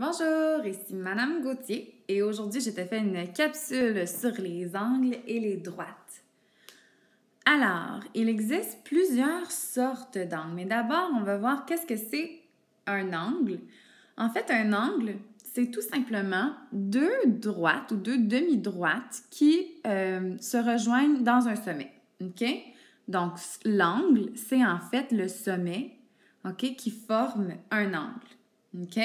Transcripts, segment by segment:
Bonjour, ici Madame Gauthier et aujourd'hui je te fais une capsule sur les angles et les droites. Alors, il existe plusieurs sortes d'angles, mais d'abord on va voir qu'est-ce que c'est un angle. En fait, un angle, c'est tout simplement deux droites ou deux demi-droites qui euh, se rejoignent dans un sommet. OK? Donc, l'angle, c'est en fait le sommet OK, qui forme un angle. OK?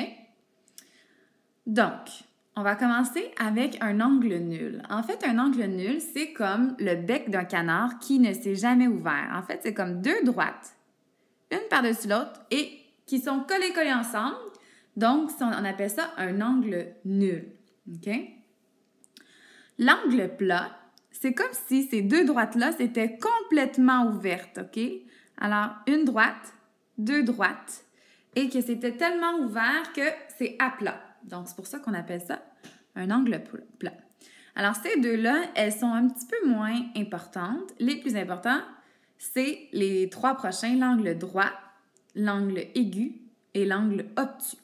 Donc, on va commencer avec un angle nul. En fait, un angle nul, c'est comme le bec d'un canard qui ne s'est jamais ouvert. En fait, c'est comme deux droites, une par-dessus l'autre, et qui sont collées-collées ensemble. Donc, on appelle ça un angle nul. OK? L'angle plat, c'est comme si ces deux droites-là s'étaient complètement ouvertes, OK? Alors, une droite, deux droites, et que c'était tellement ouvert que c'est à plat. Donc, c'est pour ça qu'on appelle ça un angle plat. Alors, ces deux-là, elles sont un petit peu moins importantes. Les plus importants, c'est les trois prochains, l'angle droit, l'angle aigu et l'angle obtus.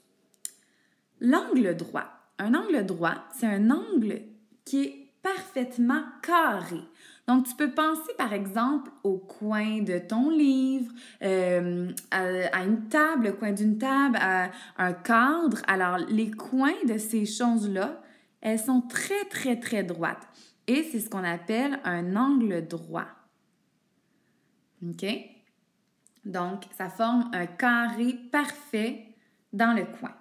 L'angle droit. Un angle droit, c'est un angle qui est parfaitement carré. Donc, tu peux penser par exemple au coin de ton livre, euh, à, une table, le coin d'une table, à un cadre. Alors, les coins de ces choses-là, elles sont très, très, très droites. Et c'est ce qu'on appelle un angle droit. OK? Donc, ça forme un carré parfait dans le coin.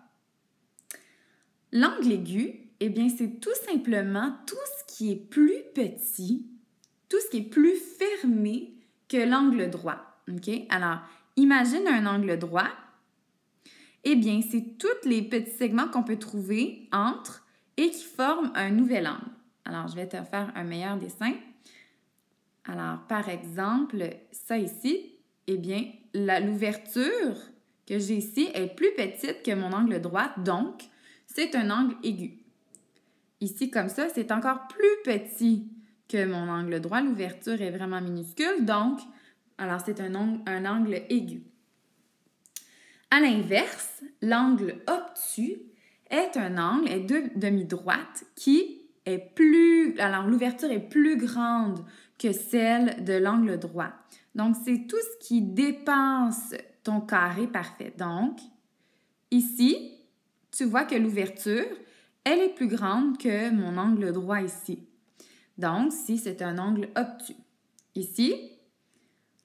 L'angle aigu, eh bien, c'est tout simplement tout est plus petit, tout ce qui est plus fermé que l'angle droit. OK? Alors, imagine un angle droit. Eh bien, c'est tous les petits segments qu'on peut trouver entre et qui forment un nouvel angle. Alors, je vais te faire un meilleur dessin. Alors, par exemple, ça ici, eh bien, l'ouverture que j'ai ici est plus petite que mon angle droit, donc c'est un angle aigu. Ici, comme ça, c'est encore plus petit que mon angle droit. L'ouverture est vraiment minuscule, donc, alors c'est un, angle aigu. À l'inverse, l'angle obtus est un angle, est de demi-droite qui est plus... Alors, l'ouverture est plus grande que celle de l'angle droit. Donc, c'est tout ce qui dépense ton carré parfait. Donc, ici, tu vois que l'ouverture elle est plus grande que mon angle droit ici. Donc, si c'est un angle obtus. Ici,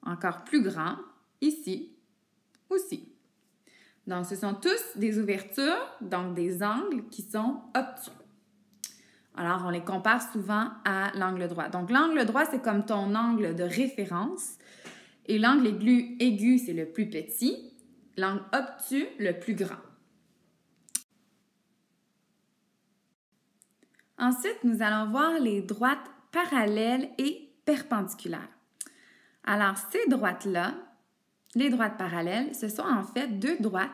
encore plus grand, ici, aussi. Donc, ce sont tous des ouvertures, donc des angles qui sont obtus. Alors, on les compare souvent à l'angle droit. Donc, l'angle droit, c'est comme ton angle de référence. Et l'angle aigu, aigu c'est le plus petit. L'angle obtus, le plus grand. Ensuite, nous allons voir les droites parallèles et perpendiculaires. Alors, ces droites-là, les droites parallèles, ce sont en fait deux droites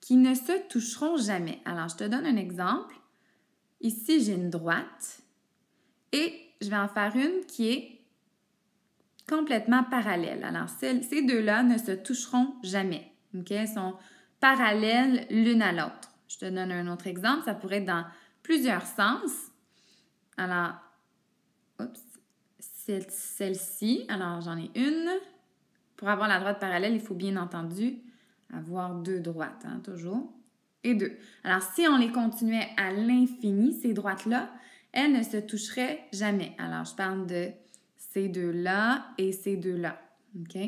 qui ne se toucheront jamais. Alors, je te donne un exemple. Ici, j'ai une droite et je vais en faire une qui est complètement parallèle. Alors, ces deux-là ne se toucheront jamais. Elles sont parallèles l'une à l'autre. Je te donne un autre exemple. Ça pourrait être dans plusieurs sens. Alors, oups, celle-ci. Alors, j'en ai une. Pour avoir la droite parallèle, il faut bien entendu avoir deux droites, hein, toujours. Et deux. Alors, si on les continuait à l'infini, ces droites-là, elles ne se toucheraient jamais. Alors, je parle de ces deux-là et ces deux-là. OK?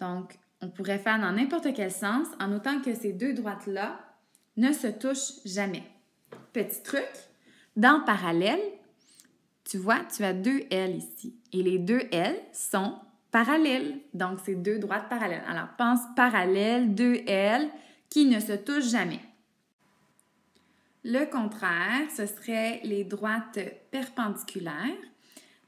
Donc, on pourrait faire dans n'importe quel sens, en autant que ces deux droites-là ne se touchent jamais. Petit truc, dans parallèle, tu vois, tu as deux L ici. Et les deux L sont parallèles. Donc, c'est deux droites parallèles. Alors, pense parallèle, deux L qui ne se touchent jamais. Le contraire, ce serait les droites perpendiculaires.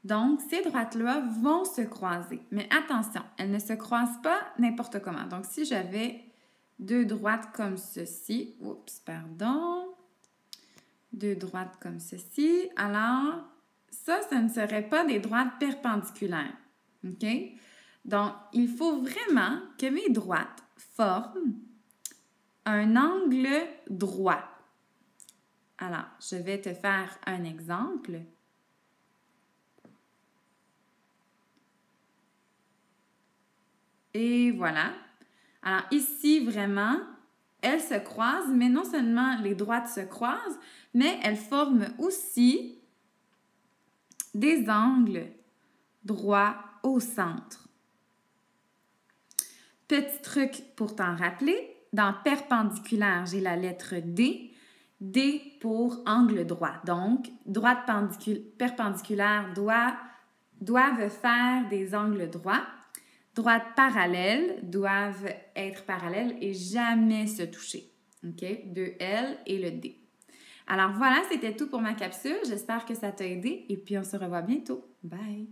Donc, ces droites-là vont se croiser. Mais attention, elles ne se croisent pas n'importe comment. Donc, si j'avais deux droites comme ceci, oups, pardon, deux droites comme ceci, alors ça, ce ne serait pas des droites perpendiculaires. OK? Donc, il faut vraiment que mes droites forment un angle droit. Alors, je vais te faire un exemple. Et voilà. Alors ici, vraiment, elles se croisent, mais non seulement les droites se croisent, mais elles forment aussi des angles droits au centre. Petit truc pour t'en rappeler, dans perpendiculaire, j'ai la lettre D. D pour angle droit. Donc, droite perpendiculaire doit, doivent faire des angles droits. Droite parallèle doivent être parallèles et jamais se toucher. OK? De L et le D. Alors voilà, c'était tout pour ma capsule. J'espère que ça t'a aidé et puis on se revoit bientôt. Bye!